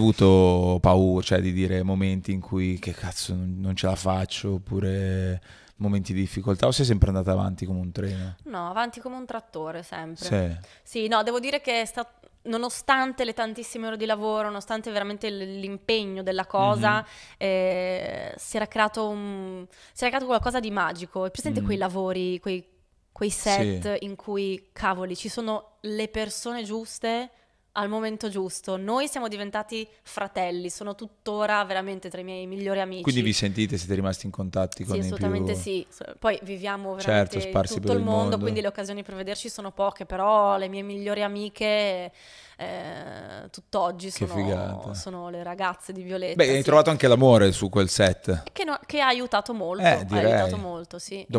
avuto paura, cioè di dire momenti in cui che cazzo non ce la faccio oppure momenti di difficoltà o sei sempre andata avanti come un treno? No, avanti come un trattore sempre. Sì, sì no, devo dire che è sta- nonostante le tantissime ore di lavoro, nonostante veramente l'impegno della cosa, mm-hmm. eh, si, era creato un- si era creato qualcosa di magico. È presente mm. quei lavori, quei, quei set sì. in cui, cavoli, ci sono le persone giuste al momento giusto. Noi siamo diventati fratelli, sono tuttora veramente tra i miei migliori amici. Quindi vi sentite, siete rimasti in contatto con sì, assolutamente sì. Poi viviamo veramente certo, tutto il mondo, mondo, quindi le occasioni per vederci sono poche, però le mie migliori amiche eh, tutt'oggi sono, sono, le ragazze di Violetta. Beh, sì. hai trovato anche l'amore su quel set. Che, no, che ha aiutato molto, eh, ha aiutato molto, sì. Dopo